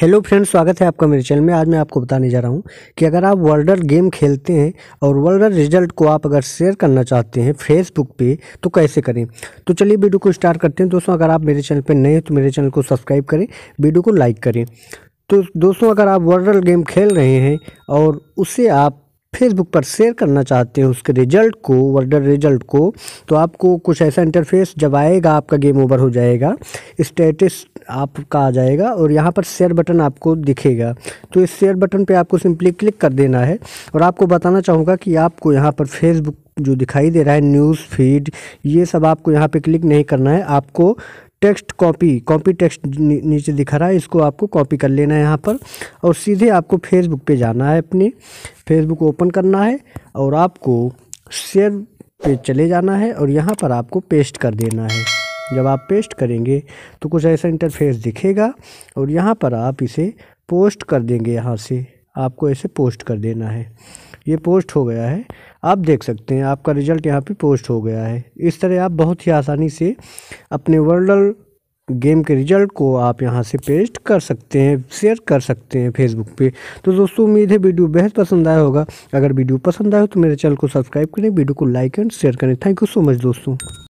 hello friends स्वागत है आपका मेरे चैनल में आज मैं आपको बताने जा रहा हूँ कि अगर आप वर्ल्डर गेम खेलते हैं और वर्ल्डर रिजल्ट को आप अगर शेयर करना चाहते हैं फेसबुक पे तो कैसे करें तो चलिए वीडियो को स्टार्ट करते हैं दोस्तों अगर आप मेरे चैनल पे नए हैं तो मेरे चैनल को सब्सक्राइब करें वीडियो को लाइक करें तो दोस्तों अगर आप वर्ल्डर गेम खेल रहे हैं और उसे आप फेसबुक पर शेयर करना चाहते हैं उसके रिजल्ट को वर्डर रिजल्ट को तो आपको कुछ ऐसा इंटरफेस जब आएगा आपका गेम ओवर हो जाएगा स्टेटस आपका आ जाएगा और यहाँ पर शेयर बटन आपको दिखेगा तो इस शेयर बटन पे आपको सिंपली क्लिक कर देना है और आपको बताना चाहूँगा कि आपको यहाँ पर फेसबुक जो दिखाई दे रहा है न्यूज़ फीड ये सब आपको यहाँ पे क्लिक नहीं करना है आपको टेक्स्ट कॉपी कॉपी टेक्स्ट नीचे दिखा रहा है इसको आपको कॉपी कर लेना है यहाँ पर और सीधे आपको फेसबुक पे जाना है अपने फेसबुक ओपन करना है और आपको शेयर पे चले जाना है और यहाँ पर आपको पेस्ट कर देना है जब आप पेस्ट करेंगे तो कुछ ऐसा इंटरफेस दिखेगा और यहाँ पर आप इसे पोस्ट कर देंगे यहाँ से आपको इसे पोस्ट कर देना है ये पोस्ट हो गया है आप देख सकते हैं आपका रिज़ल्ट यहाँ पे पोस्ट हो गया है इस तरह आप बहुत ही आसानी से अपने वर्ल्ड गेम के रिजल्ट को आप यहाँ से पेस्ट कर सकते हैं शेयर कर सकते हैं फेसबुक पे तो दोस्तों उम्मीद है वीडियो बेहद पसंद आया होगा अगर वीडियो पसंद आया हो तो मेरे चैनल को सब्सक्राइब करें वीडियो को लाइक एंड शेयर करें थैंक यू सो मच दोस्तों